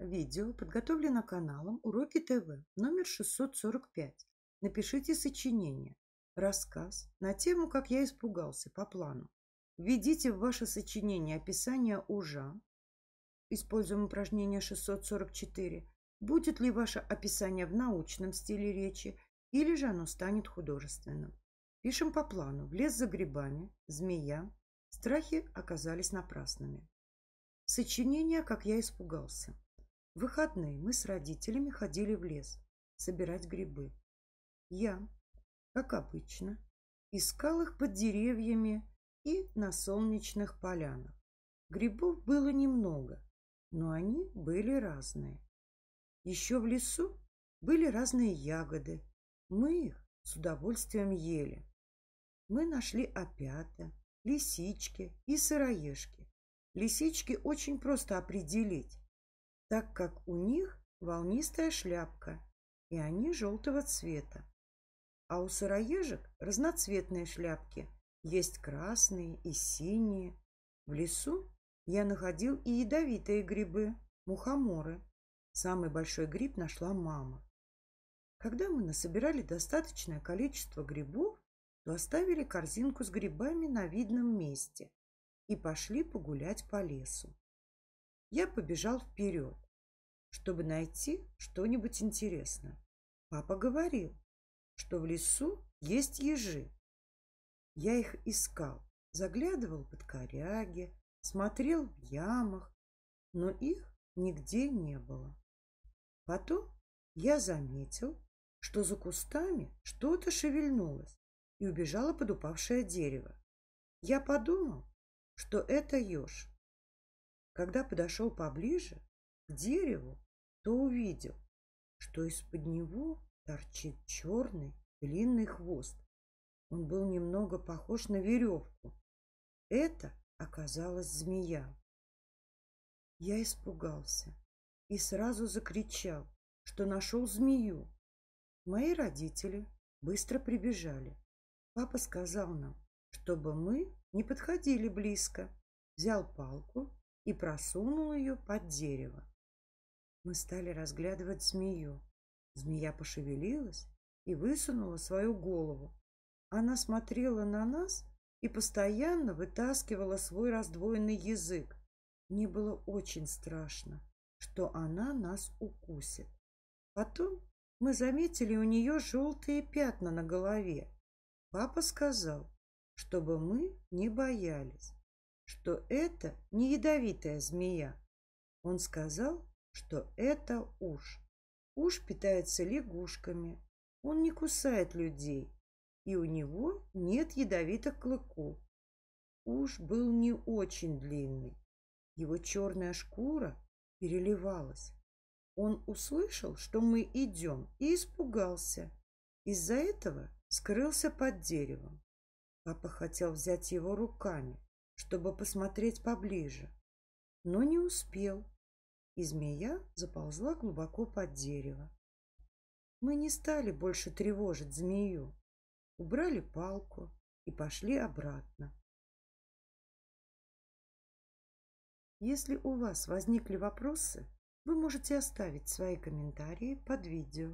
Видео подготовлено каналом Уроки ТВ номер 645. Напишите сочинение, рассказ на тему «Как я испугался» по плану. Введите в ваше сочинение описание ужа. Используем упражнение 644. Будет ли ваше описание в научном стиле речи или же оно станет художественным. Пишем по плану. В лес за грибами, змея. Страхи оказались напрасными. Сочинение «Как я испугался». В выходные мы с родителями ходили в лес собирать грибы. Я, как обычно, искал их под деревьями и на солнечных полянах. Грибов было немного, но они были разные. Еще в лесу были разные ягоды. Мы их с удовольствием ели. Мы нашли опята, лисички и сыроежки. Лисички очень просто определить так как у них волнистая шляпка, и они желтого цвета. А у сыроежек разноцветные шляпки, есть красные и синие. В лесу я находил и ядовитые грибы, мухоморы. Самый большой гриб нашла мама. Когда мы насобирали достаточное количество грибов, то оставили корзинку с грибами на видном месте и пошли погулять по лесу. Я побежал вперед чтобы найти что-нибудь интересное. Папа говорил, что в лесу есть ежи. Я их искал, заглядывал под коряги, смотрел в ямах, но их нигде не было. Потом я заметил, что за кустами что-то шевельнулось и убежало под упавшее дерево. Я подумал, что это еж. Когда подошел поближе, к дереву то увидел, что из-под него торчит черный длинный хвост. Он был немного похож на веревку. Это оказалась змея. Я испугался и сразу закричал, что нашел змею. Мои родители быстро прибежали. Папа сказал нам, чтобы мы не подходили близко, взял палку и просунул ее под дерево. Мы стали разглядывать змею. Змея пошевелилась и высунула свою голову. Она смотрела на нас и постоянно вытаскивала свой раздвоенный язык. Мне было очень страшно, что она нас укусит. Потом мы заметили у нее желтые пятна на голове. Папа сказал, чтобы мы не боялись, что это не ядовитая змея. Он сказал, что это уж. Уж питается лягушками. Он не кусает людей, и у него нет ядовитых клыков. Уж был не очень длинный. Его черная шкура переливалась. Он услышал, что мы идем, и испугался. Из-за этого скрылся под деревом. Папа хотел взять его руками, чтобы посмотреть поближе, но не успел и змея заползла глубоко под дерево. Мы не стали больше тревожить змею, убрали палку и пошли обратно. Если у вас возникли вопросы, вы можете оставить свои комментарии под видео.